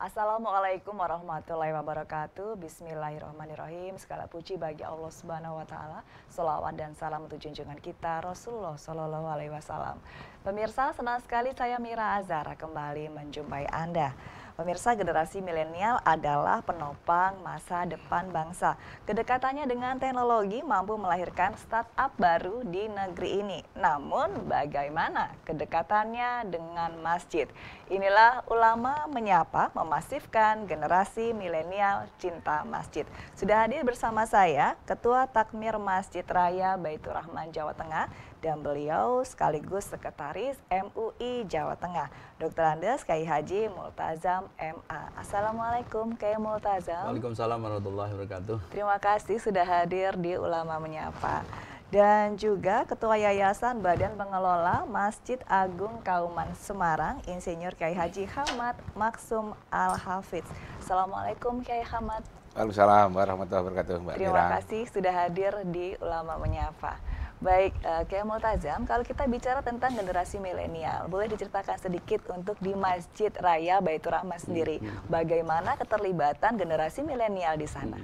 Assalamualaikum warahmatullahi wabarakatuh. Bismillahirrahmanirrahim. Segala puji bagi Allah Subhanahu wa taala. Selawat dan salam untuk junjungan kita Rasulullah Sallallahu alaihi wasallam. Pemirsa, senang sekali saya Mira Azhar kembali menjumpai Anda. Pemirsa generasi milenial adalah penopang masa depan bangsa. Kedekatannya dengan teknologi mampu melahirkan startup baru di negeri ini. Namun bagaimana kedekatannya dengan masjid? Inilah ulama menyapa memasifkan generasi milenial cinta masjid. Sudah hadir bersama saya Ketua Takmir Masjid Raya Baitur Rahman Jawa Tengah dan beliau sekaligus Sekretaris MUI Jawa Tengah, Dr. Andes Kai Haji Multazam MA. Assalamualaikum Kiai Multazam. Waalaikumsalam warahmatullahi wabarakatuh. Terima kasih sudah hadir di Ulama Menyapa. Dan juga Ketua Yayasan Badan Pengelola Masjid Agung Kauman Semarang, Insinyur Kiai Haji Hamad Maksum al Hafidz. Assalamualaikum Kiai Hamad. Waalaikumsalam warahmatullahi wabarakatuh Mbak Terima Mira. kasih sudah hadir di Ulama Menyapa. Baik, uh, eh, Kiai Multazam, kalau kita bicara tentang generasi milenial, boleh diceritakan sedikit untuk di Masjid Raya Baitur Rahman sendiri, hmm, hmm, hmm. bagaimana keterlibatan generasi milenial di sana?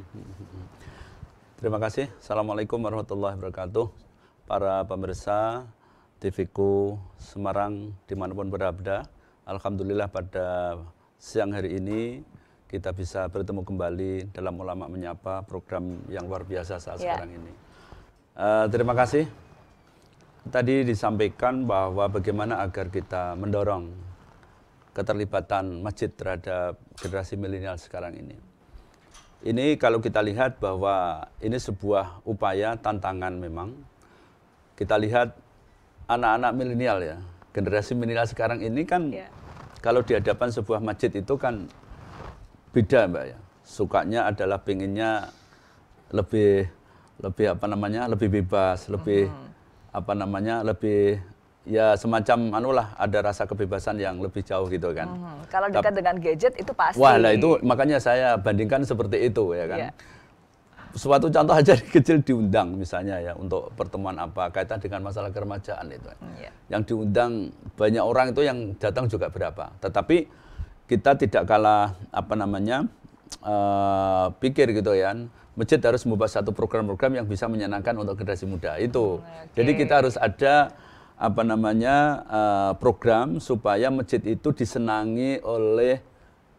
Terima kasih. Assalamualaikum warahmatullahi wabarakatuh. Para pemirsa TVku Semarang dimanapun berada, Alhamdulillah pada siang hari ini kita bisa bertemu kembali dalam ulama menyapa program yang luar biasa saat ya. sekarang ini Uh, terima kasih. Tadi disampaikan bahwa bagaimana agar kita mendorong keterlibatan masjid terhadap generasi milenial sekarang ini. Ini kalau kita lihat bahwa ini sebuah upaya tantangan memang. Kita lihat anak-anak milenial ya. Generasi milenial sekarang ini kan yeah. kalau di hadapan sebuah masjid itu kan beda Mbak ya. Sukanya adalah pinginnya lebih lebih apa namanya lebih bebas lebih -hmm. apa namanya lebih ya semacam anulah ada rasa kebebasan yang lebih jauh gitu kan. -hmm. Kalau dekat Tapi, dengan gadget itu pasti. Wah, lah itu makanya saya bandingkan seperti itu ya kan. Yeah. Suatu contoh aja di kecil diundang misalnya ya untuk pertemuan apa kaitan dengan masalah keremajaan itu. Yeah. Yang diundang banyak orang itu yang datang juga berapa. Tetapi kita tidak kalah apa namanya uh, pikir gitu ya masjid harus membuat satu program-program yang bisa menyenangkan untuk generasi muda itu. Okay. Jadi kita harus ada apa namanya uh, program supaya masjid itu disenangi oleh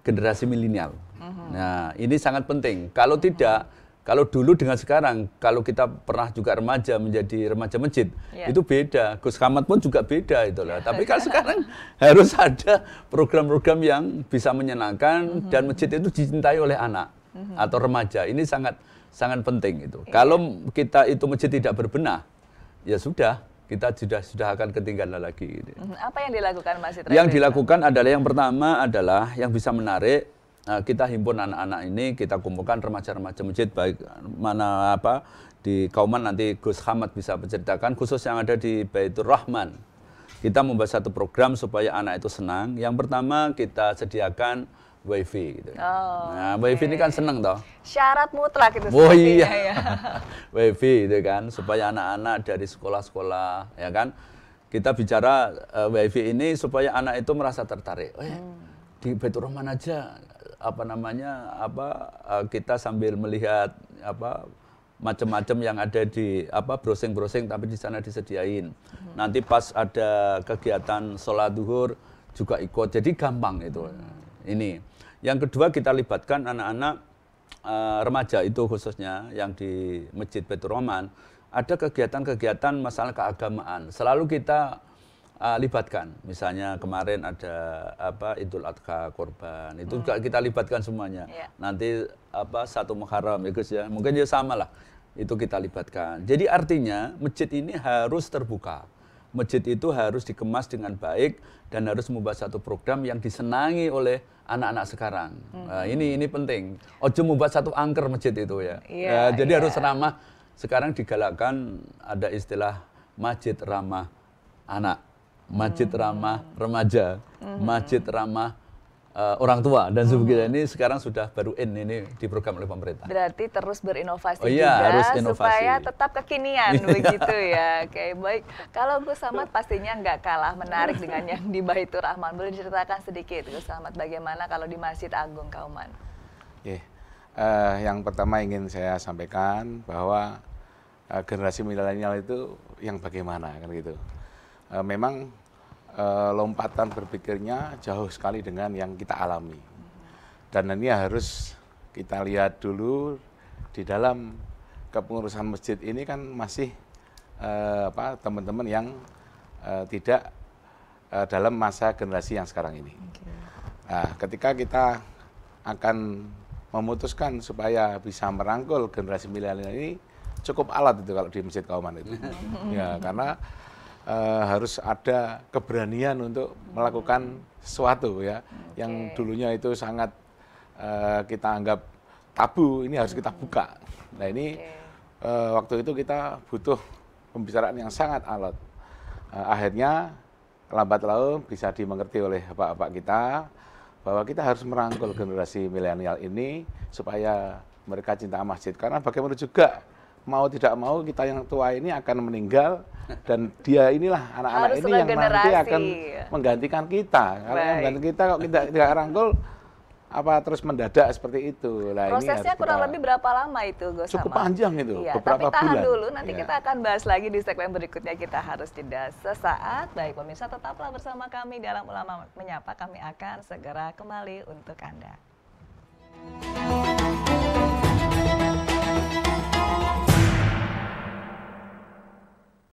generasi milenial. Uh mhm. -huh. Nah ini sangat penting. Kalau tidak uh -huh kalau dulu dengan sekarang, kalau kita pernah juga remaja menjadi remaja masjid, yeah. itu beda. Gus Kamat pun juga beda itu iya, lah. Tapi kalau sekarang harus ada program-program yang bisa menyenangkan mm -hmm. dan masjid itu dicintai oleh anak mm -hmm. atau remaja. Ini sangat sangat penting itu. Yeah. Kalau kita itu masjid tidak berbenah, ya sudah kita sudah sudah akan ketinggalan lagi. Gitu. Apa yang dilakukan Mas Yang dilakukan adalah yang pertama adalah yang bisa menarik Nah, kita himpun anak-anak ini, kita kumpulkan remaja-remaja masjid baik mana apa di Kauman nanti Gus Hamad bisa menceritakan khusus yang ada di Baitur Rahman. Kita membuat satu program supaya anak itu senang. Yang pertama kita sediakan wifi gitu. Oh, nah, okay. wifi ini kan senang toh. Syarat mutlak itu. Oh iya. Ya. wifi itu kan supaya anak-anak dari sekolah-sekolah ya kan. Kita bicara uh, wifi ini supaya anak itu merasa tertarik. ya. hmm. di Baitur Rahman aja apa namanya apa eh, kita sambil melihat apa macam-macam yang ada di apa browsing-browsing tapi di sana disediain. Hmm. Nanti pas ada kegiatan sholat duhur juga ikut. Jadi gampang itu. Hmm. Ini. Yang kedua kita libatkan anak-anak uh, remaja itu khususnya yang di Masjid Betul ada kegiatan-kegiatan masalah keagamaan. Selalu kita uh, libatkan. Misalnya kemarin ada apa Idul Adha korban, itu hmm. juga hmm. kita libatkan semuanya. Yeah. Nanti apa satu Muharram ya Gus ya. Mungkin ya sama lah. Itu kita libatkan. Jadi artinya masjid ini harus terbuka. Masjid itu harus dikemas dengan baik dan harus membuat satu program yang disenangi oleh anak-anak sekarang. Hmm. Nah, ini ini penting. Ojo membuat satu angker masjid itu ya. Yeah, iya, jadi yeah. harus ramah. Sekarang digalakkan ada istilah masjid ramah anak masjid hmm. ramah remaja, hmm. masjid ramah uh, orang tua dan hmm. sebagainya ini sekarang sudah baru in ini di oleh pemerintah. Berarti terus berinovasi oh, iya, juga harus inovasi. supaya tetap kekinian iya. begitu ya. Oke, baik. Kalau Gus Samad pastinya nggak kalah menarik dengan yang di Baitur Rahman. Boleh diceritakan sedikit Gus Samad bagaimana kalau di Masjid Agung Kauman? Yeah. Eh, uh, yang pertama ingin saya sampaikan bahwa uh, generasi milenial itu yang bagaimana kan gitu uh, memang uh, lompatan berpikirnya jauh sekali dengan yang kita alami. Dan ini harus kita lihat dulu di dalam kepengurusan masjid ini kan masih eh, teman-teman yang uh, tidak uh, dalam masa generasi yang sekarang ini. Nah, ketika kita akan memutuskan supaya bisa merangkul generasi milenial ini cukup alat itu kalau di masjid kauman itu. ya, karena e, harus ada keberanian untuk melakukan sesuatu ya okay. yang dulunya itu sangat e, kita anggap tabu ini harus kita hmm. buka nah ini okay. e, eh, waktu itu kita butuh pembicaraan yang sangat alot e, akhirnya lambat laun bisa dimengerti oleh bapak-bapak kita bahwa kita harus merangkul generasi milenial ini supaya mereka cinta masjid karena bagaimana juga mau tidak mau kita yang tua ini akan meninggal dan dia inilah anak-anak ini yang generasi. nanti akan menggantikan kita. Kalau yang menggantikan kita kalau kita tidak rangkul apa terus mendadak seperti itu lah prosesnya ini kurang kita... lebih berapa lama itu Gus? cukup panjang itu ya, beberapa tapi tahan bulan dulu nanti ya. kita akan bahas lagi di segmen berikutnya kita harus jeda sesaat baik pemirsa tetaplah bersama kami dalam ulama menyapa kami akan segera kembali untuk anda.